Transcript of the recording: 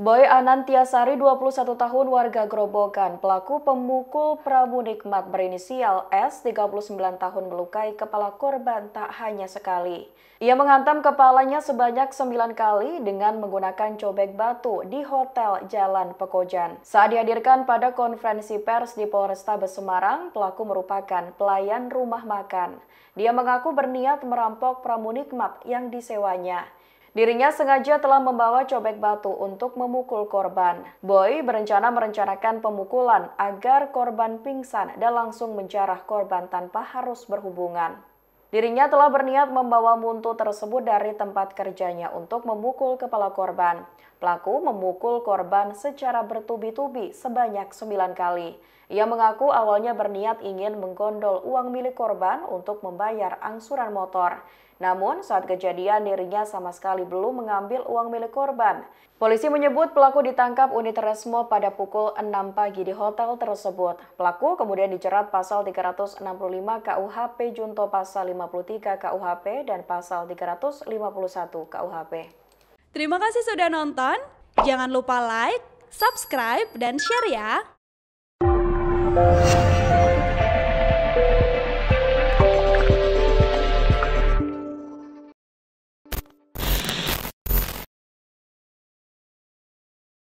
Boy Anantiasari, 21 tahun, warga Grobogan, pelaku pemukul Prabu Nikmat berinisial S, 39 tahun, melukai kepala korban tak hanya sekali. Ia menghantam kepalanya sebanyak 9 kali dengan menggunakan cobek batu di Hotel Jalan Pekojan. Saat dihadirkan pada konferensi pers di Polresta Semarang, pelaku merupakan pelayan rumah makan. Dia mengaku berniat merampok Prabu Nikmat yang disewanya. Dirinya sengaja telah membawa cobek batu untuk memukul korban. Boy berencana merencanakan pemukulan agar korban pingsan dan langsung menjarah korban tanpa harus berhubungan. Dirinya telah berniat membawa muntu tersebut dari tempat kerjanya untuk memukul kepala korban. Pelaku memukul korban secara bertubi-tubi sebanyak 9 kali. Ia mengaku awalnya berniat ingin menggondol uang milik korban untuk membayar angsuran motor. Namun, saat kejadian dirinya sama sekali belum mengambil uang milik korban. Polisi menyebut pelaku ditangkap unit resmo pada pukul 6 pagi di hotel tersebut. Pelaku kemudian dijerat pasal 365 KUHP junto pasal 53 KUHP dan pasal 351 KUHP. Terima kasih sudah nonton. Jangan lupa like, subscribe, dan share ya. Thank you.